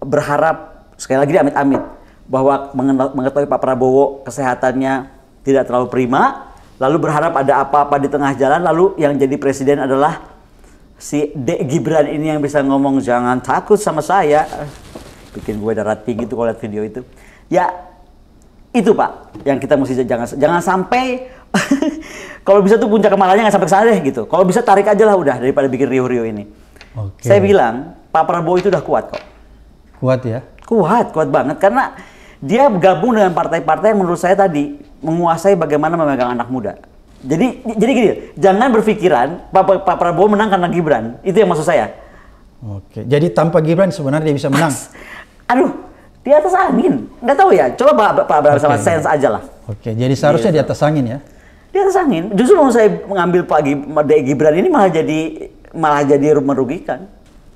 berharap sekali lagi amit-amit bahwa mengetahui Pak Prabowo kesehatannya tidak terlalu prima lalu berharap ada apa-apa di tengah jalan lalu yang jadi presiden adalah si Dek Gibran ini yang bisa ngomong jangan takut sama saya bikin gue darah tinggi tuh kalau lihat video itu ya itu pak yang kita mesti jangan jangan sampai kalau bisa tuh puncak kemarahannya nggak sampai ke sana deh gitu kalau bisa tarik aja lah udah daripada bikin riuh-riuh ini okay. saya bilang Pak Prabowo itu udah kuat kok kuat ya kuat kuat banget karena dia gabung dengan partai-partai yang menurut saya tadi menguasai bagaimana memegang anak muda. Jadi jadi gini, jangan berpikiran Pak, Pak Prabowo menang karena Gibran. Itu yang maksud saya. Oke. Jadi tanpa Gibran sebenarnya dia bisa menang. aduh, di atas angin. Nggak tahu ya. Coba Pak Pak Prabowo sama Sains aja lah. Oke. Jadi seharusnya di atas angin ya. Di atas angin. Justru mau saya mengambil Pak Gibran ini malah jadi malah jadi merugikan.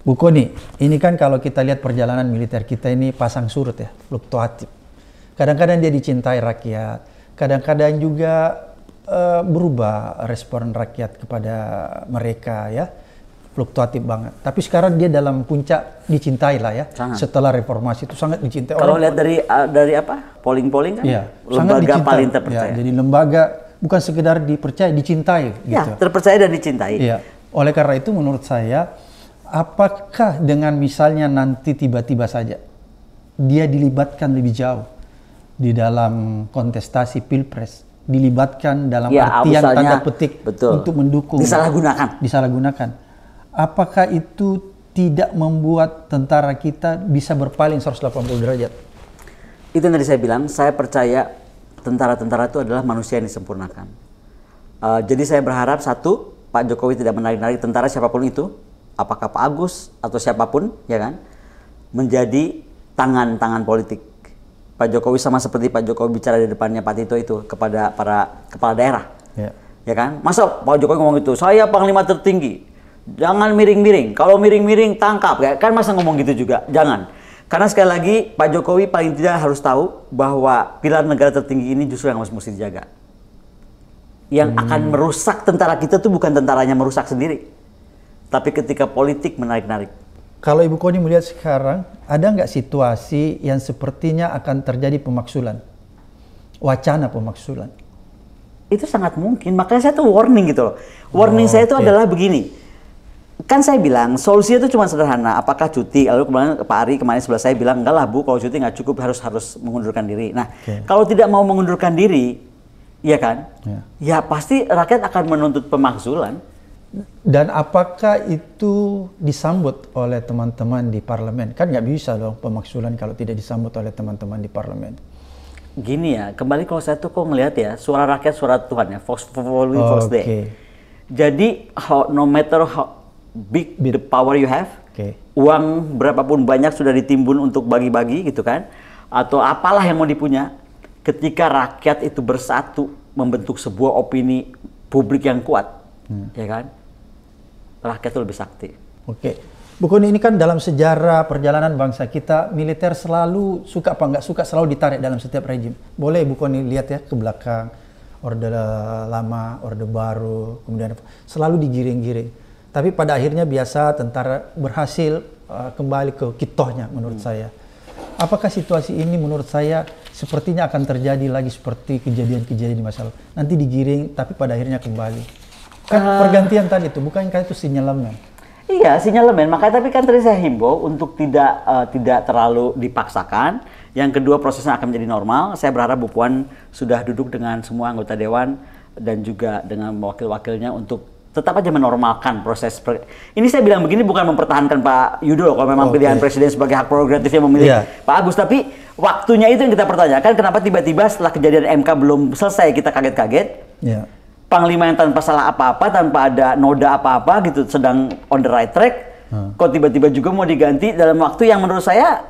Bu Koni, ini kan kalau kita lihat perjalanan militer kita ini pasang surut ya, fluktuatif. Kadang-kadang dia dicintai rakyat, kadang-kadang juga uh, berubah respon rakyat kepada mereka ya fluktuatif banget. Tapi sekarang dia dalam puncak dicintai lah ya. Sangat. Setelah reformasi itu sangat dicintai. Kalau lihat dari uh, dari apa polling-polling kan ya, lembaga sangat dicintai. paling iya, terpercaya. Ya, jadi lembaga bukan sekedar dipercaya, dicintai. Ya gitu. terpercaya dan dicintai. Ya. Oleh karena itu menurut saya apakah dengan misalnya nanti tiba-tiba saja dia dilibatkan lebih jauh di dalam kontestasi pilpres dilibatkan dalam ya, artian tanda petik betul. untuk mendukung disalahgunakan disalahgunakan apakah itu tidak membuat tentara kita bisa berpaling 180 derajat itu yang tadi saya bilang saya percaya tentara-tentara itu adalah manusia yang disempurnakan uh, jadi saya berharap satu Pak Jokowi tidak menarik-narik tentara siapapun itu apakah Pak Agus atau siapapun ya kan menjadi tangan-tangan politik Pak Jokowi sama seperti Pak Jokowi bicara di depannya Pak Tito itu kepada para kepala daerah. Ya, ya kan? Masa Pak Jokowi ngomong itu, saya panglima tertinggi. Jangan miring-miring. Kalau miring-miring tangkap ya. Kan masa ngomong gitu juga? Jangan. Karena sekali lagi Pak Jokowi paling tidak harus tahu bahwa pilar negara tertinggi ini justru yang harus mesti dijaga. Yang hmm. akan merusak tentara kita itu bukan tentaranya merusak sendiri. Tapi ketika politik menarik-narik kalau Ibu Koni melihat sekarang, ada nggak situasi yang sepertinya akan terjadi pemaksulan? Wacana pemaksulan? Itu sangat mungkin. Makanya saya tuh warning gitu loh. Warning oh, saya itu okay. adalah begini. Kan saya bilang, solusinya itu cuma sederhana. Apakah cuti? Lalu kemarin Pak Ari kemarin sebelah saya bilang, enggak lah Bu, kalau cuti nggak cukup harus harus mengundurkan diri. Nah, okay. kalau tidak mau mengundurkan diri, iya kan? ya kan? Yeah. Ya pasti rakyat akan menuntut pemaksulan dan apakah itu disambut oleh teman-teman di parlemen? Kan nggak bisa dong pemaksulan kalau tidak disambut oleh teman-teman di parlemen. Gini ya, kembali kalau saya tuh kok ngelihat ya, suara rakyat suara Tuhan ya, Fox Fox Day. Okay. Jadi how, no matter how big, big the power you have, okay. uang berapapun banyak sudah ditimbun untuk bagi-bagi gitu kan, atau apalah yang mau dipunya, ketika rakyat itu bersatu membentuk sebuah opini publik yang kuat, hmm. ya kan? Rakyat itu lebih sakti. Oke. Buku ini kan dalam sejarah perjalanan bangsa kita, militer selalu suka apa nggak suka selalu ditarik dalam setiap rejim. Boleh buku ini lihat ya ke belakang, Orde Lama, Orde Baru, kemudian selalu digiring-giring. Tapi pada akhirnya biasa tentara berhasil uh, kembali ke kitohnya menurut hmm. saya. Apakah situasi ini menurut saya sepertinya akan terjadi lagi seperti kejadian-kejadian di masa lalu? Nanti digiring tapi pada akhirnya kembali. Kan uh, pergantian tadi itu bukan bukankah itu sinyalemen? Iya, sinyalemen. Makanya tapi kan tadi saya himbau untuk tidak uh, tidak terlalu dipaksakan. Yang kedua prosesnya akan menjadi normal. Saya berharap Bu Puan sudah duduk dengan semua anggota dewan dan juga dengan wakil-wakilnya untuk tetap aja menormalkan proses. Per... Ini saya bilang begini bukan mempertahankan Pak Yudo kalau memang okay. pilihan presiden sebagai hak prerogatifnya memilih yeah. Pak Agus, tapi waktunya itu yang kita pertanyakan kenapa tiba-tiba setelah kejadian MK belum selesai kita kaget-kaget. Yeah panglima yang tanpa salah apa-apa, tanpa ada noda apa-apa gitu, sedang on the right track, hmm. kok tiba-tiba juga mau diganti dalam waktu yang menurut saya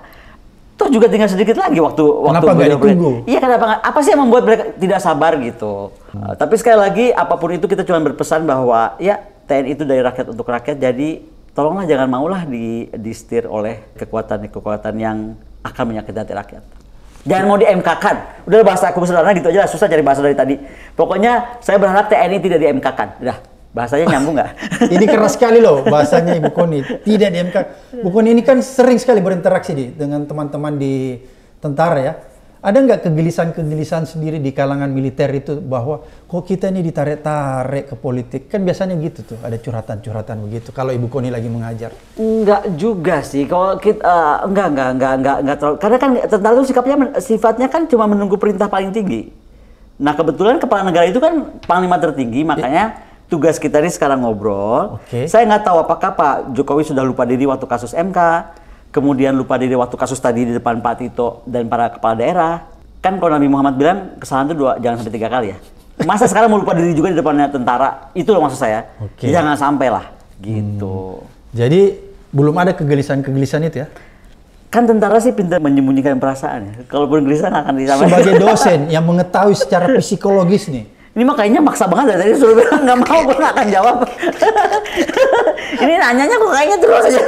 toh juga tinggal sedikit lagi waktu kenapa waktu nggak ditunggu? Iya kenapa gak? Apa sih yang membuat mereka tidak sabar gitu? Hmm. Uh, tapi sekali lagi apapun itu kita cuma berpesan bahwa ya TNI itu dari rakyat untuk rakyat jadi tolonglah jangan maulah di distir oleh kekuatan-kekuatan yang akan menyakiti hati rakyat. Jangan mau di MK-kan. Udah bahasa aku sederhana gitu aja lah, susah cari bahasa dari tadi. Pokoknya saya berharap TNI tidak di MK-kan. Udah, bahasanya nyambung nggak? ini keras sekali loh bahasanya Ibu Koni. Tidak di MK. Bu Koni ini kan sering sekali berinteraksi di dengan teman-teman di tentara ya. Ada nggak kegelisahan-kegelisahan sendiri di kalangan militer itu bahwa kok kita ini ditarik-tarik ke politik? Kan biasanya gitu tuh, ada curhatan-curhatan begitu. Kalau Ibu Koni lagi mengajar. nggak juga sih. Kalau kita uh, eh, nggak nggak nggak nggak enggak terlalu. Karena kan tentara itu sikapnya sifatnya kan cuma menunggu perintah paling tinggi. Nah, kebetulan kepala negara itu kan panglima tertinggi, iya. makanya ya. tugas kita ini sekarang ngobrol. Okay. Saya nggak tahu apakah Pak Jokowi sudah lupa diri waktu kasus MK kemudian lupa diri waktu kasus tadi di depan Pak Tito dan para kepala daerah. Kan kalau Nabi Muhammad bilang kesalahan itu dua, jangan sampai tiga kali ya. Masa sekarang mau lupa diri juga di depannya tentara? Itu loh maksud saya. Okay. Ya jangan sampai lah gitu. Hmm. Jadi belum ada kegelisahan-kegelisahan itu ya? Kan tentara sih pintar menyembunyikan perasaan ya. Kalaupun gelisah akan disampaikan. Sebagai dosen yang mengetahui secara psikologis nih, ini mah kayaknya maksa banget dari tadi suruh bilang nggak mau, gue nggak akan jawab. ini nanyanya kok kayaknya terus aja.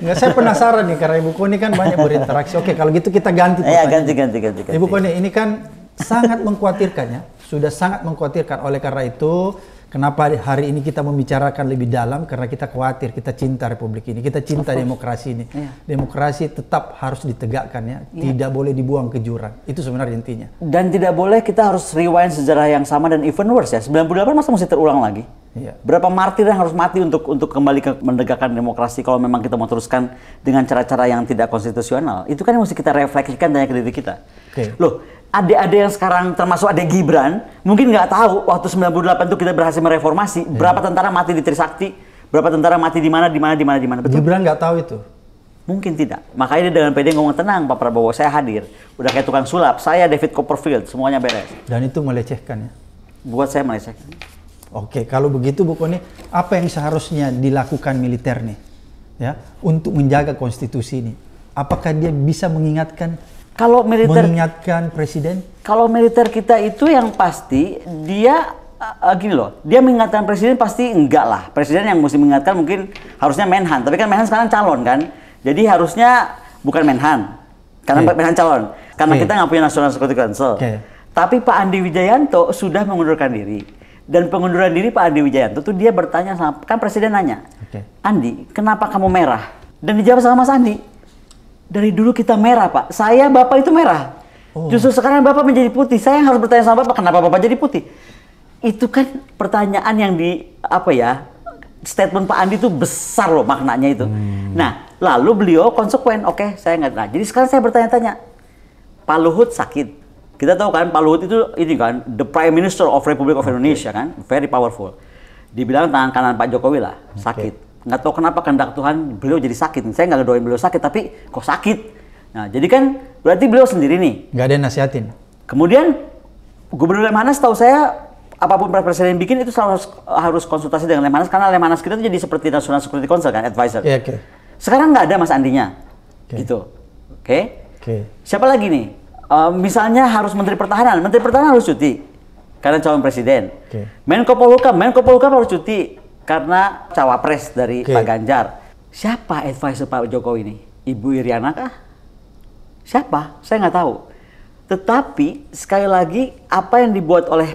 Nggak, saya penasaran nih karena ibu Koni kan banyak berinteraksi. Oke, kalau gitu kita ganti. Iya, ganti, ganti, ganti, ganti. Ibu Koni, ini kan sangat mengkhawatirkan ya, Sudah sangat mengkhawatirkan. Oleh karena itu, Kenapa hari ini kita membicarakan lebih dalam? Karena kita khawatir, kita cinta republik ini, kita cinta demokrasi ini. Yeah. Demokrasi tetap harus ditegakkan ya, yeah. tidak boleh dibuang ke jurang. Itu sebenarnya intinya. Dan tidak boleh kita harus rewind sejarah yang sama dan even worse ya. 98 masa masih terulang lagi. Yeah. Berapa martir yang harus mati untuk untuk kembali ke menegakkan demokrasi kalau memang kita mau teruskan dengan cara-cara yang tidak konstitusional? Itu kan yang mesti kita refleksikan tanya ke diri kita. Okay. Loh, ada adik yang sekarang termasuk ada Gibran mungkin nggak tahu waktu 98 itu kita berhasil mereformasi yeah. berapa tentara mati di Trisakti berapa tentara mati di mana di mana di mana di mana betul Gibran nggak tahu itu mungkin tidak makanya dia dengan PD ngomong tenang Pak Prabowo saya hadir udah kayak tukang sulap saya David Copperfield semuanya beres dan itu melecehkan ya buat saya melecehkan oke kalau begitu Bu Koni apa yang seharusnya dilakukan militer nih ya untuk menjaga konstitusi ini apakah dia bisa mengingatkan kalau militer mengingatkan presiden? Kalau militer kita itu yang pasti dia uh, gini loh, dia mengingatkan presiden pasti enggak lah. Presiden yang mesti mengingatkan mungkin harusnya Menhan, tapi kan Menhan sekarang calon kan. Jadi harusnya bukan Menhan. Karena yeah. Menhan calon. Karena yeah. kita nggak punya nasional Security Council. Okay. Tapi Pak Andi Wijayanto sudah mengundurkan diri. Dan pengunduran diri Pak Andi Wijayanto tuh dia bertanya sama kan presiden nanya, okay. "Andi, kenapa kamu merah?" Dan dijawab sama Mas Andi dari dulu kita merah, Pak. Saya, Bapak itu merah. Oh. Justru sekarang Bapak menjadi putih. Saya harus bertanya sama Bapak, kenapa Bapak jadi putih? Itu kan pertanyaan yang di, apa ya, statement Pak Andi itu besar loh maknanya itu. Hmm. Nah, lalu beliau konsekuen, oke okay, saya nggak. Nah, jadi sekarang saya bertanya-tanya, Pak Luhut sakit. Kita tahu kan Pak Luhut itu ini kan the Prime Minister of Republic of okay. Indonesia kan, very powerful. Dibilang tangan kanan Pak Jokowi lah, okay. sakit nggak tahu kenapa kehendak Tuhan beliau jadi sakit. Saya nggak doain beliau sakit, tapi kok sakit. Nah, jadi kan berarti beliau sendiri nih. Nggak ada yang nasihatin. Kemudian Gubernur Lemhanas tahu saya apapun presiden bikin itu selalu harus, harus konsultasi dengan Lemhanas karena Lemhanas kita itu jadi seperti nasional Security Council kan, advisor. Yeah, okay. Sekarang nggak ada Mas Andinya. Okay. Gitu. Oke. Okay? Okay. Siapa lagi nih? Uh, misalnya harus Menteri Pertahanan, Menteri Pertahanan harus cuti karena calon presiden. Okay. Menko Polhukam, Menko Polhukam harus cuti karena cawapres dari okay. Pak Ganjar. Siapa advisor Pak Jokowi ini? Ibu Iriana kah? Siapa? Saya nggak tahu. Tetapi sekali lagi apa yang dibuat oleh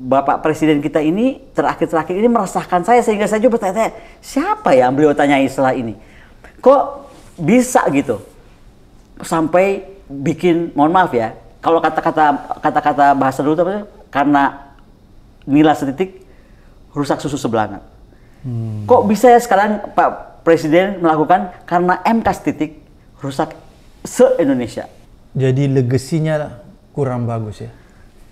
Bapak Presiden kita ini terakhir-terakhir ini meresahkan saya sehingga saya juga bertanya siapa ya beliau tanya setelah ini? Kok bisa gitu? Sampai bikin, mohon maaf ya, kalau kata-kata kata-kata bahasa dulu karena nilai setitik rusak susu sebelangan. Hmm. Kok bisa ya sekarang Pak Presiden melakukan karena MK titik rusak se-Indonesia. Jadi legasinya kurang bagus ya?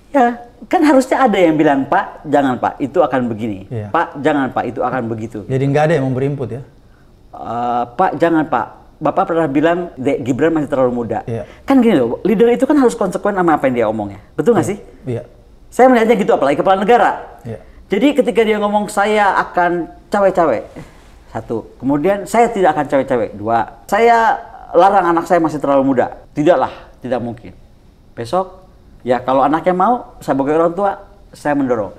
Ya, kan harusnya ada yang bilang, Pak, jangan Pak, itu akan begini. Iya. Pak, jangan Pak, itu akan begitu. Jadi nggak ada yang memberi input ya? Uh, Pak, jangan Pak. Bapak pernah bilang Dek Gibran masih terlalu muda. Iya. Kan gini loh, leader itu kan harus konsekuen sama apa yang dia omongnya. Betul nggak iya. sih? Iya. Saya melihatnya gitu, apalagi kepala negara. Iya. Jadi ketika dia ngomong saya akan cawe-cawe, satu. Kemudian saya tidak akan cawe-cawe, dua. Saya larang anak saya masih terlalu muda. Tidaklah, tidak mungkin. Besok, ya kalau anaknya mau, saya sebagai orang tua, saya mendorong.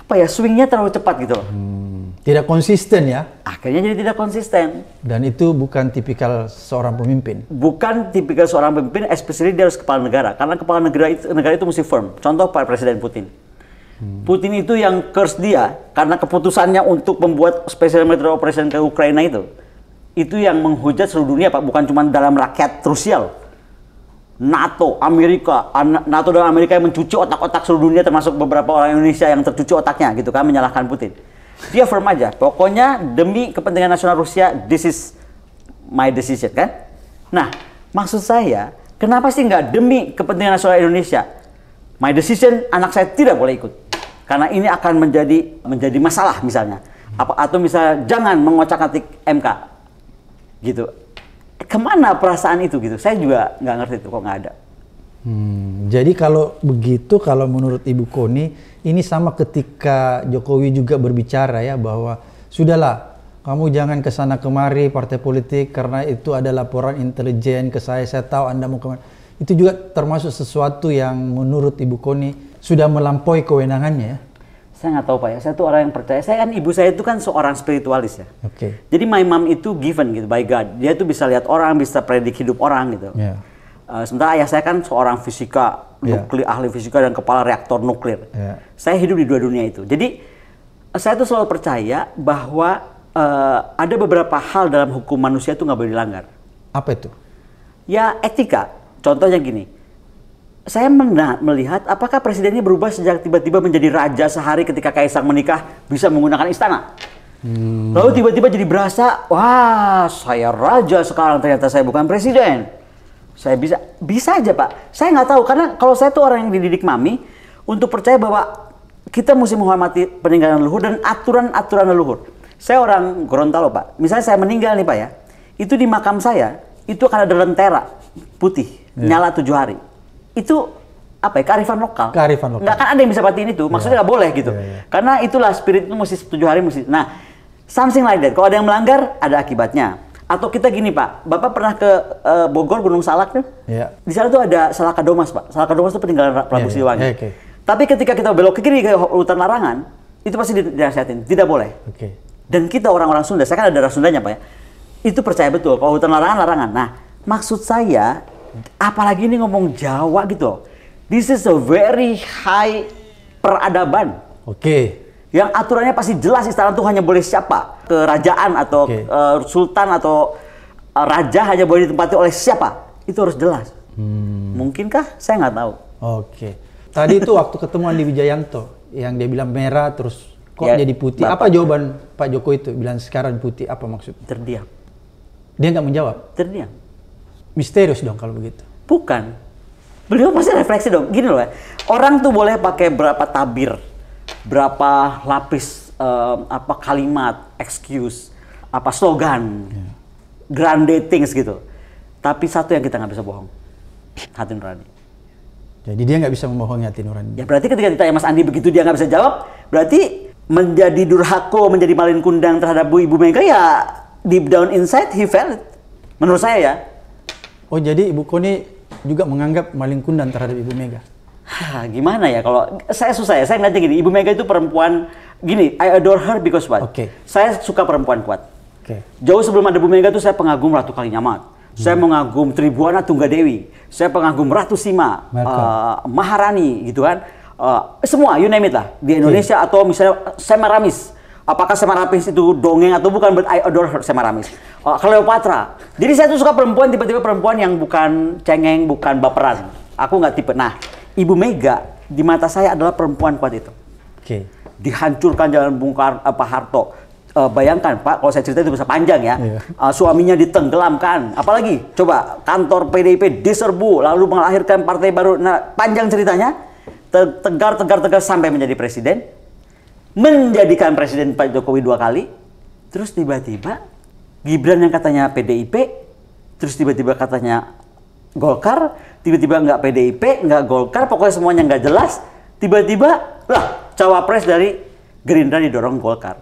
Apa ya, swingnya terlalu cepat gitu Hmm, tidak konsisten ya? Akhirnya jadi tidak konsisten. Dan itu bukan tipikal seorang pemimpin? Bukan tipikal seorang pemimpin, especially dia harus kepala negara. Karena kepala negara itu, negara itu mesti firm. Contoh Pak Presiden Putin Putin itu yang curse dia karena keputusannya untuk membuat special military operation ke Ukraina itu itu yang menghujat seluruh dunia Pak, bukan cuma dalam rakyat Rusia NATO, Amerika, NATO dan Amerika yang mencuci otak-otak seluruh dunia termasuk beberapa orang Indonesia yang tercuci otaknya gitu kan menyalahkan Putin. Dia firm aja, pokoknya demi kepentingan nasional Rusia, this is my decision kan. Nah, maksud saya, kenapa sih nggak demi kepentingan nasional Indonesia? My decision, anak saya tidak boleh ikut karena ini akan menjadi menjadi masalah misalnya apa atau misalnya jangan mengocak atik MK gitu kemana perasaan itu gitu saya juga nggak ngerti itu kok nggak ada hmm, jadi kalau begitu kalau menurut Ibu Koni ini sama ketika Jokowi juga berbicara ya bahwa sudahlah kamu jangan ke sana kemari partai politik karena itu ada laporan intelijen ke saya saya tahu Anda mau kemana itu juga termasuk sesuatu yang menurut Ibu Koni sudah melampaui kewenangannya ya? Saya nggak tahu Pak ya, saya tuh orang yang percaya. Saya kan ibu saya itu kan seorang spiritualis ya. Oke. Okay. Jadi my mom itu given gitu by God. Dia tuh bisa lihat orang, bisa predik hidup orang gitu. Yeah. Ya. Uh, sementara ayah saya kan seorang fisika, yeah. nuklir, ahli fisika dan kepala reaktor nuklir. Yeah. Saya hidup di dua dunia itu. Jadi eh, saya tuh selalu percaya bahwa uh, ada beberapa hal dalam hukum manusia itu nggak boleh dilanggar. Apa itu? Ya etika. Contohnya gini, saya melihat apakah presidennya berubah sejak tiba-tiba menjadi raja sehari ketika kaisang menikah bisa menggunakan istana. Hmm. Lalu tiba-tiba jadi berasa, wah saya raja sekarang ternyata saya bukan presiden. Saya bisa, bisa aja pak. Saya nggak tahu karena kalau saya tuh orang yang dididik mami untuk percaya bahwa kita mesti menghormati peninggalan leluhur dan aturan-aturan leluhur. Saya orang Gorontalo pak. Misalnya saya meninggal nih pak ya, itu di makam saya itu akan ada lentera putih yeah. nyala tujuh hari itu apa ya kearifan lokal. Kearifan lokal. Nggak kan ada yang bisa patiin itu. Maksudnya iya. nggak yeah. boleh gitu. Yeah, yeah. Karena itulah spirit itu mesti tujuh hari mesti. Nah, something like that. Kalau ada yang melanggar ada akibatnya. Atau kita gini Pak, Bapak pernah ke uh, Bogor Gunung Salak kan? Yeah. Iya. Di sana tuh ada Salaka Domas Pak. Salaka Domas itu peninggalan Prabu yeah, iya. Siliwangi. Yeah, okay. Tapi ketika kita belok ke kiri ke hutan larangan, itu pasti dinasihatin, tidak boleh. Okay. Dan kita orang-orang Sunda, saya kan ada darah Sundanya Pak ya, itu percaya betul kalau hutan larangan larangan. Nah, maksud saya apalagi ini ngomong Jawa gitu. This is a very high peradaban. Oke. Okay. Yang aturannya pasti jelas istana itu hanya boleh siapa? Kerajaan atau okay. uh, eh, sultan atau uh, raja hanya boleh ditempati oleh siapa? Itu harus jelas. Hmm. Mungkinkah? Saya nggak tahu. Oke. Okay. Tadi itu waktu ketemuan di Wijayanto yang dia bilang merah terus kok ya, jadi putih. Bapak. Apa jawaban Pak Joko itu bilang sekarang putih? Apa maksudnya? Terdiam. Dia nggak menjawab. Terdiam Misterius dong kalau begitu. Bukan. Beliau pasti refleksi dong. Gini loh ya. Orang tuh boleh pakai berapa tabir, berapa lapis um, apa kalimat, excuse, apa slogan, yeah. grand things gitu. Tapi satu yang kita nggak bisa bohong, hati nurani. Jadi dia nggak bisa membohongi hati nurani. Ya berarti ketika ditanya Mas Andi begitu dia nggak bisa jawab, berarti menjadi durhako, menjadi malin kundang terhadap Bu Ibu Mega ya deep down inside he felt Menurut saya ya, Oh jadi Ibu Koni juga menganggap maling kundan terhadap Ibu Mega? Hah, gimana ya kalau saya susah ya saya ngeliatnya gini Ibu Mega itu perempuan gini I adore her because what? Oke. Okay. Saya suka perempuan kuat. Oke. Okay. Jauh sebelum ada ibu Mega itu saya pengagum Ratu Kalinyamat. Hmm. Saya mengagum Tribuana Tunggadewi. Saya pengagum Ratu Sima, uh, Maharani gitu kan. Uh, semua you name it lah di Indonesia okay. atau misalnya Semaramis apakah Semaramis itu dongeng atau bukan but I adore her, Semaramis. uh, Cleopatra jadi saya tuh suka perempuan tiba-tiba perempuan yang bukan cengeng bukan baperan aku nggak tipe nah Ibu Mega di mata saya adalah perempuan kuat itu oke okay. dihancurkan jalan Bung apa Harto uh, bayangkan Pak, kalau saya cerita itu bisa panjang ya. Yeah. Iya. Uh, suaminya ditenggelamkan, apalagi coba kantor PDIP diserbu, lalu melahirkan partai baru. Nah, panjang ceritanya, tegar tegar tegar sampai menjadi presiden menjadikan presiden Pak Jokowi dua kali, terus tiba-tiba Gibran yang katanya PDIP, terus tiba-tiba katanya Golkar, tiba-tiba nggak PDIP, nggak Golkar, pokoknya semuanya nggak jelas, tiba-tiba lah cawapres dari Gerindra didorong Golkar.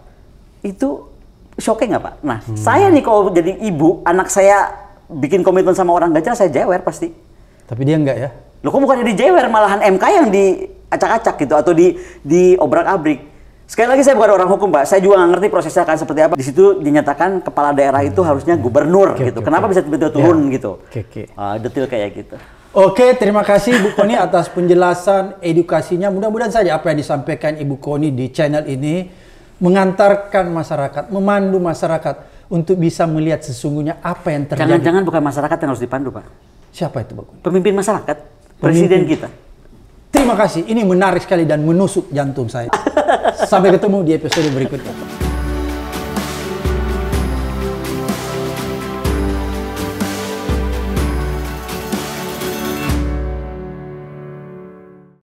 Itu shocking nggak Pak? Nah, hmm. saya nih kalau jadi ibu, anak saya bikin komitmen sama orang nggak saya jewer pasti. Tapi dia nggak ya? Loh kok bukan di jewer, malahan MK yang diacak-acak gitu, atau di, di obrak-abrik Sekali lagi saya bukan orang hukum, Pak. Saya juga nggak ngerti prosesnya akan seperti apa. Di situ dinyatakan kepala daerah itu hmm. harusnya gubernur okay, gitu. Okay, Kenapa bisa tiba-tiba turun yeah. gitu? Okay, okay. Uh, detail kayak gitu. Oke, terima kasih Bu Koni atas penjelasan edukasinya. Mudah-mudahan saja apa yang disampaikan Ibu Koni di channel ini mengantarkan masyarakat, memandu masyarakat untuk bisa melihat sesungguhnya apa yang terjadi. Jangan-jangan bukan masyarakat yang harus dipandu, Pak. Siapa itu, Pak Pemimpin masyarakat, Pemimpin. presiden kita. Terima kasih, ini menarik sekali dan menusuk jantung saya. Sampai ketemu di episode berikutnya.